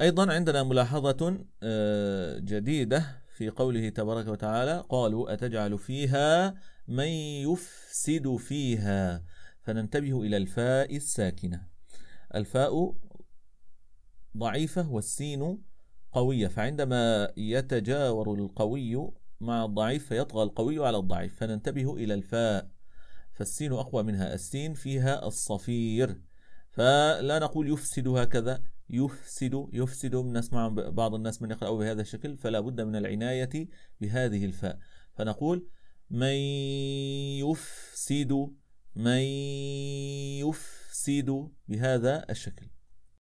أيضا عندنا ملاحظة آه، جديدة في قوله تبارك وتعالى قالوا أتجعل فيها من يفسد فيها فننتبه إلى الفاء الساكنة الفاء ضعيفة والسين قوية فعندما يتجاور القوي مع الضعيف فيطغى القوي على الضعيف فننتبه إلى الفاء فالسين أقوى منها السين فيها الصفير فلا نقول يفسد هكذا يفسد يفسد نسمع بعض الناس من يقرأ بهذا الشكل فلا بد من العناية بهذه الفاء فنقول من يفسد من يفسد بهذا الشكل